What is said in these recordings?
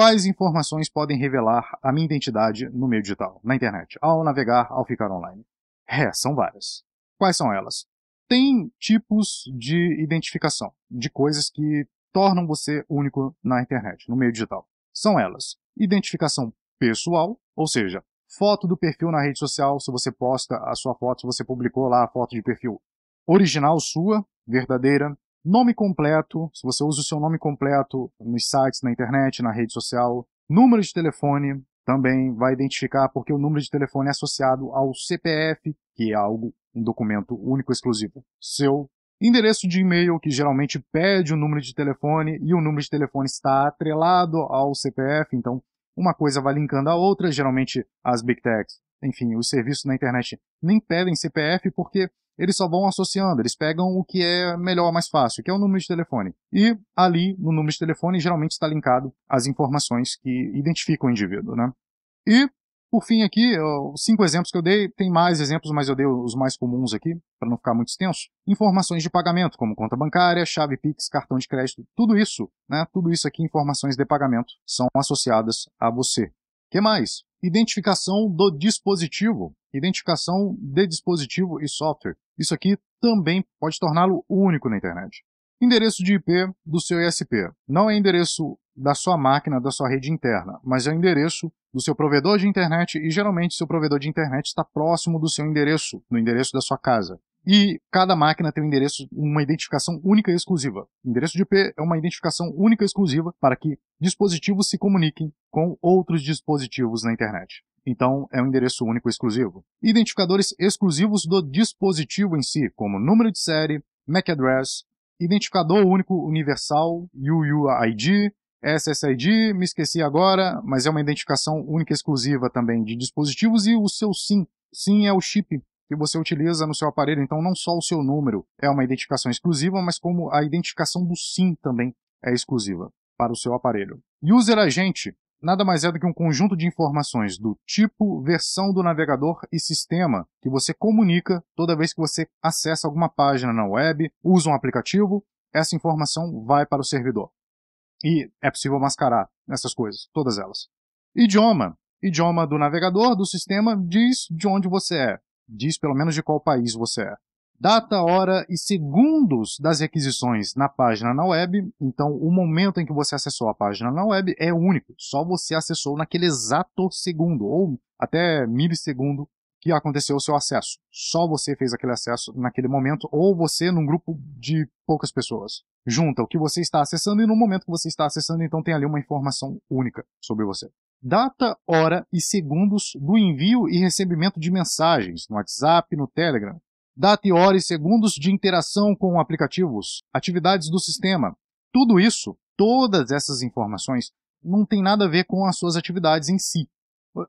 Quais informações podem revelar a minha identidade no meio digital, na internet, ao navegar, ao ficar online? É, são várias. Quais são elas? Tem tipos de identificação, de coisas que tornam você único na internet, no meio digital. São elas: identificação pessoal, ou seja, foto do perfil na rede social, se você posta a sua foto, se você publicou lá a foto de perfil original sua, verdadeira, nome completo, se você usa o seu nome completo nos sites, na internet, na rede social, número de telefone, também vai identificar porque o número de telefone é associado ao CPF, que é algo um documento único exclusivo seu. Endereço de e-mail, que geralmente pede o número de telefone, e o número de telefone está atrelado ao CPF, então uma coisa vai linkando a outra, geralmente as Big Techs, enfim, os serviços na internet nem pedem CPF porque eles só vão associando, eles pegam o que é melhor, mais fácil, que é o número de telefone. E ali, no número de telefone, geralmente está linkado as informações que identificam o indivíduo, né? E, por fim aqui, cinco exemplos que eu dei, tem mais exemplos, mas eu dei os mais comuns aqui, para não ficar muito extenso. Informações de pagamento, como conta bancária, chave Pix, cartão de crédito, tudo isso, né? Tudo isso aqui, informações de pagamento, são associadas a você. que mais? Identificação do dispositivo, identificação de dispositivo e software. Isso aqui também pode torná-lo único na internet. Endereço de IP do seu ISP. Não é endereço da sua máquina, da sua rede interna, mas é o endereço do seu provedor de internet e geralmente seu provedor de internet está próximo do seu endereço, no endereço da sua casa. E cada máquina tem um endereço, uma identificação única e exclusiva. O endereço de IP é uma identificação única e exclusiva para que dispositivos se comuniquem com outros dispositivos na internet então é um endereço único exclusivo. Identificadores exclusivos do dispositivo em si, como número de série, MAC address, identificador único universal, UUID, SSID, me esqueci agora, mas é uma identificação única exclusiva também de dispositivos e o seu SIM. SIM é o chip que você utiliza no seu aparelho, então não só o seu número é uma identificação exclusiva, mas como a identificação do SIM também é exclusiva para o seu aparelho. User Agent nada mais é do que um conjunto de informações do tipo, versão do navegador e sistema que você comunica toda vez que você acessa alguma página na web, usa um aplicativo, essa informação vai para o servidor. E é possível mascarar essas coisas, todas elas. Idioma. Idioma do navegador, do sistema, diz de onde você é. Diz pelo menos de qual país você é data, hora e segundos das requisições na página na web. Então, o momento em que você acessou a página na web é único. Só você acessou naquele exato segundo, ou até milissegundo que aconteceu o seu acesso. Só você fez aquele acesso naquele momento, ou você num grupo de poucas pessoas. Junta o que você está acessando e no momento que você está acessando, então tem ali uma informação única sobre você data, hora e segundos do envio e recebimento de mensagens no WhatsApp, no Telegram data e hora e segundos de interação com aplicativos, atividades do sistema. Tudo isso, todas essas informações, não tem nada a ver com as suas atividades em si.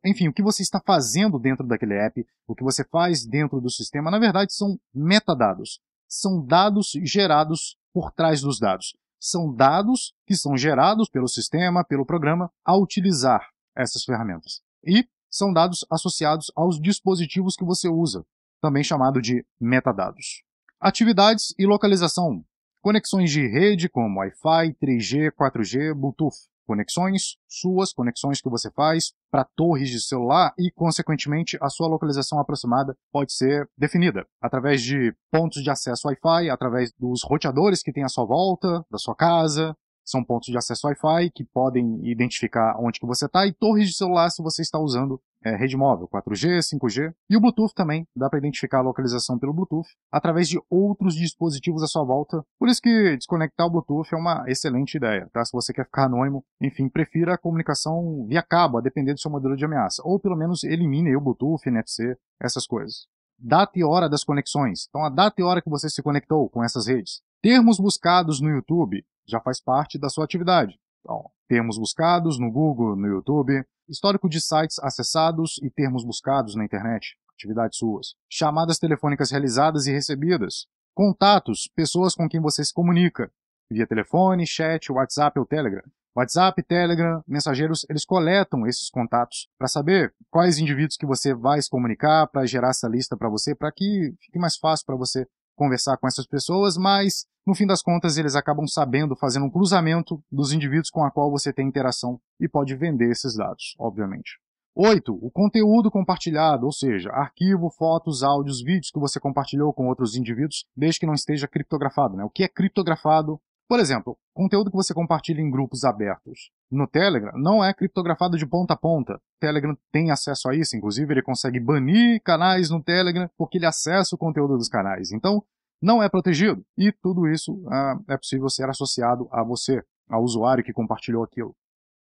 Enfim, o que você está fazendo dentro daquele app, o que você faz dentro do sistema, na verdade são metadados. São dados gerados por trás dos dados. São dados que são gerados pelo sistema, pelo programa, a utilizar essas ferramentas. E são dados associados aos dispositivos que você usa também chamado de metadados. Atividades e localização. Conexões de rede como Wi-Fi, 3G, 4G, Bluetooth. Conexões, suas conexões que você faz para torres de celular e, consequentemente, a sua localização aproximada pode ser definida através de pontos de acesso Wi-Fi, através dos roteadores que tem à sua volta, da sua casa, são pontos de acesso Wi-Fi que podem identificar onde que você está e torres de celular se você está usando é, rede móvel, 4G, 5G. E o Bluetooth também, dá para identificar a localização pelo Bluetooth através de outros dispositivos à sua volta. Por isso que desconectar o Bluetooth é uma excelente ideia, tá? Se você quer ficar anônimo, enfim, prefira a comunicação via cabo, a depender do seu modelo de ameaça. Ou pelo menos elimine o Bluetooth, NFC, essas coisas. Data e hora das conexões. Então, a data e hora que você se conectou com essas redes. Termos buscados no YouTube já faz parte da sua atividade. Então, termos buscados no Google, no YouTube, histórico de sites acessados e termos buscados na internet, atividades suas, chamadas telefônicas realizadas e recebidas, contatos, pessoas com quem você se comunica, via telefone, chat, WhatsApp ou Telegram. WhatsApp, Telegram, mensageiros, eles coletam esses contatos para saber quais indivíduos que você vai se comunicar, para gerar essa lista para você, para que fique mais fácil para você conversar com essas pessoas, mas no fim das contas eles acabam sabendo, fazendo um cruzamento dos indivíduos com a qual você tem interação e pode vender esses dados, obviamente. 8. O conteúdo compartilhado, ou seja, arquivo, fotos, áudios, vídeos que você compartilhou com outros indivíduos, desde que não esteja criptografado. Né? O que é criptografado por exemplo, conteúdo que você compartilha em grupos abertos no Telegram não é criptografado de ponta a ponta. O Telegram tem acesso a isso, inclusive ele consegue banir canais no Telegram porque ele acessa o conteúdo dos canais. Então, não é protegido. E tudo isso ah, é possível ser associado a você, ao usuário que compartilhou aquilo.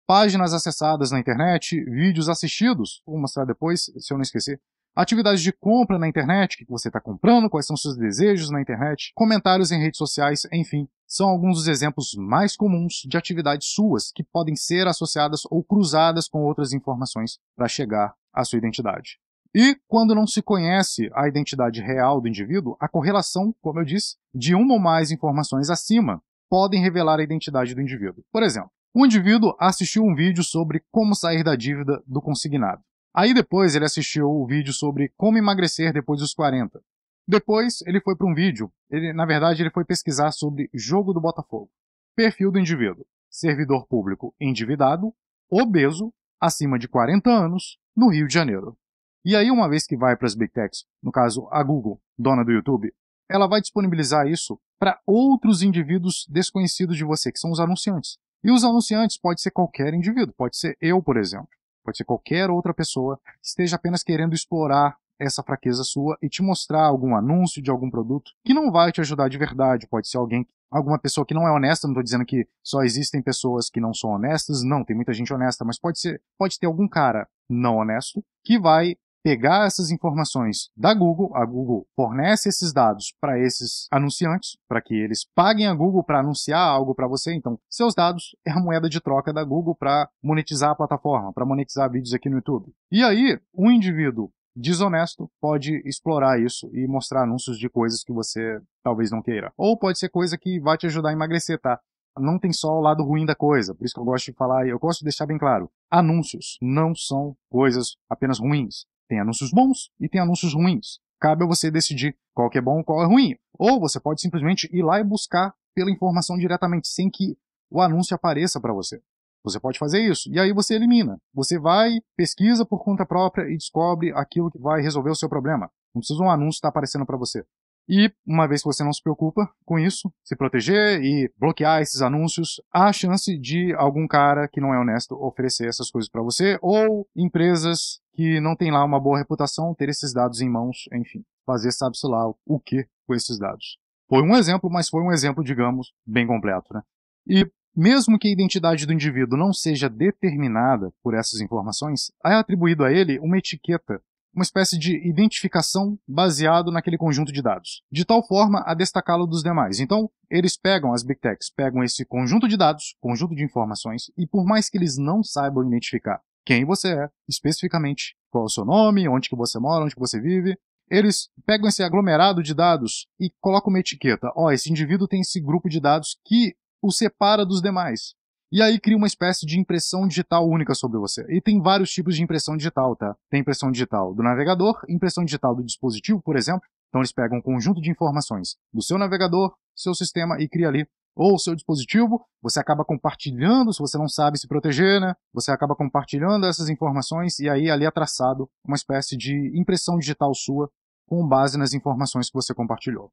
Páginas acessadas na internet, vídeos assistidos, vou mostrar depois, se eu não esquecer, Atividades de compra na internet, o que você está comprando, quais são seus desejos na internet, comentários em redes sociais, enfim, são alguns dos exemplos mais comuns de atividades suas que podem ser associadas ou cruzadas com outras informações para chegar à sua identidade. E quando não se conhece a identidade real do indivíduo, a correlação, como eu disse, de uma ou mais informações acima podem revelar a identidade do indivíduo. Por exemplo, um indivíduo assistiu um vídeo sobre como sair da dívida do consignado. Aí depois ele assistiu o vídeo sobre como emagrecer depois dos 40. Depois ele foi para um vídeo, ele, na verdade ele foi pesquisar sobre jogo do Botafogo. Perfil do indivíduo: servidor público endividado, obeso, acima de 40 anos, no Rio de Janeiro. E aí, uma vez que vai para as Big Techs, no caso a Google, dona do YouTube, ela vai disponibilizar isso para outros indivíduos desconhecidos de você, que são os anunciantes. E os anunciantes pode ser qualquer indivíduo, pode ser eu, por exemplo pode ser qualquer outra pessoa, esteja apenas querendo explorar essa fraqueza sua e te mostrar algum anúncio de algum produto que não vai te ajudar de verdade. Pode ser alguém, alguma pessoa que não é honesta. Não estou dizendo que só existem pessoas que não são honestas. Não, tem muita gente honesta, mas pode ser, pode ter algum cara não honesto que vai pegar essas informações da Google, a Google fornece esses dados para esses anunciantes, para que eles paguem a Google para anunciar algo para você. Então, seus dados é a moeda de troca da Google para monetizar a plataforma, para monetizar vídeos aqui no YouTube. E aí, um indivíduo desonesto pode explorar isso e mostrar anúncios de coisas que você talvez não queira. Ou pode ser coisa que vai te ajudar a emagrecer, tá? Não tem só o lado ruim da coisa, por isso que eu gosto de falar, eu gosto de deixar bem claro: anúncios não são coisas apenas ruins. Tem anúncios bons e tem anúncios ruins. Cabe a você decidir qual que é bom e qual é ruim. Ou você pode simplesmente ir lá e buscar pela informação diretamente, sem que o anúncio apareça para você. Você pode fazer isso, e aí você elimina. Você vai, pesquisa por conta própria e descobre aquilo que vai resolver o seu problema. Não precisa um anúncio estar tá aparecendo para você. E, uma vez que você não se preocupa com isso, se proteger e bloquear esses anúncios, há a chance de algum cara que não é honesto oferecer essas coisas para você, ou empresas que não tem lá uma boa reputação, ter esses dados em mãos, enfim, fazer sabe-se lá o que com esses dados. Foi um exemplo, mas foi um exemplo, digamos, bem completo. Né? E mesmo que a identidade do indivíduo não seja determinada por essas informações, é atribuído a ele uma etiqueta, uma espécie de identificação baseado naquele conjunto de dados, de tal forma a destacá-lo dos demais. Então, eles pegam, as Big Techs pegam esse conjunto de dados, conjunto de informações, e por mais que eles não saibam identificar quem você é, especificamente, qual é o seu nome, onde que você mora, onde que você vive. Eles pegam esse aglomerado de dados e colocam uma etiqueta. Ó, oh, esse indivíduo tem esse grupo de dados que o separa dos demais. E aí cria uma espécie de impressão digital única sobre você. E tem vários tipos de impressão digital, tá? Tem impressão digital do navegador, impressão digital do dispositivo, por exemplo. Então eles pegam um conjunto de informações do seu navegador, seu sistema e cria ali ou o seu dispositivo, você acaba compartilhando, se você não sabe se proteger, né? Você acaba compartilhando essas informações e aí ali é traçado uma espécie de impressão digital sua com base nas informações que você compartilhou.